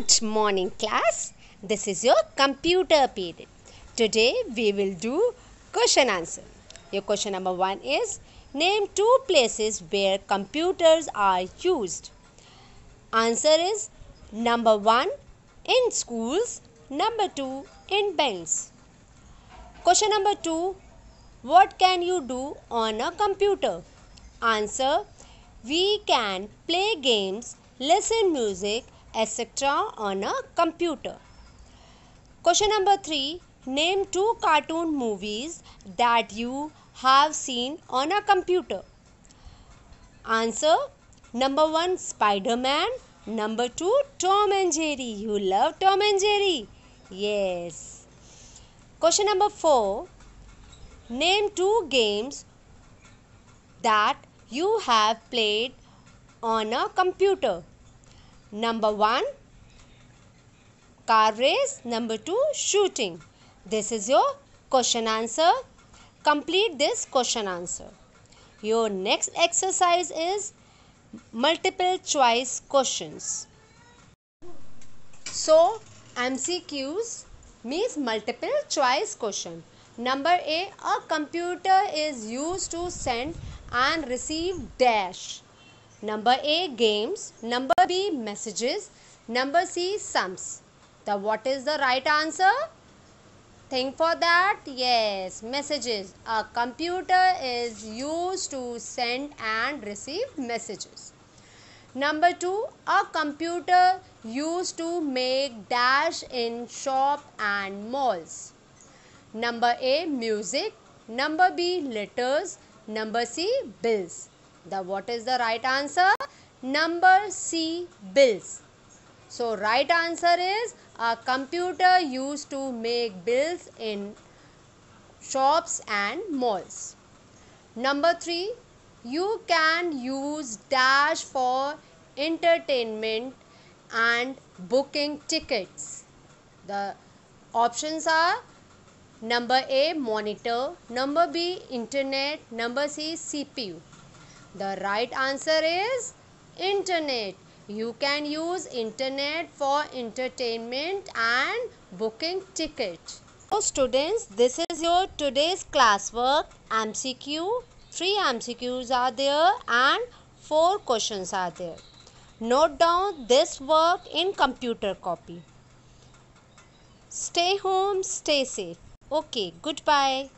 Good morning, class. This is your computer period. Today we will do question answer. Your question number one is Name two places where computers are used. Answer is number one in schools, number two in banks. Question number two What can you do on a computer? Answer We can play games, listen music, etc. on a computer. Question number 3 Name two cartoon movies that you have seen on a computer. Answer Number 1 Spider Man. Number 2 Tom and Jerry. You love Tom and Jerry. Yes. Question number 4 Name two games that you have played on a computer. Number 1 car race. Number 2 shooting. This is your question answer. Complete this question answer. Your next exercise is multiple choice questions. So MCQs means multiple choice question. Number A, a computer is used to send and receive dash Number A games, number B messages, number C sums. The what is the right answer? Think for that. Yes, messages. A computer is used to send and receive messages. Number 2, a computer used to make dash in shop and malls. Number A, music. Number B, letters. Number C, bills. The what is the right answer? Number C bills. So right answer is a computer used to make bills in shops and malls. Number 3 you can use dash for entertainment and booking tickets. The options are number A monitor, number B internet, number C CPU. The right answer is internet. You can use internet for entertainment and booking ticket. So students, this is your today's classwork MCQ. 3 MCQs are there and 4 questions are there. Note down this work in computer copy. Stay home, stay safe. Okay, goodbye.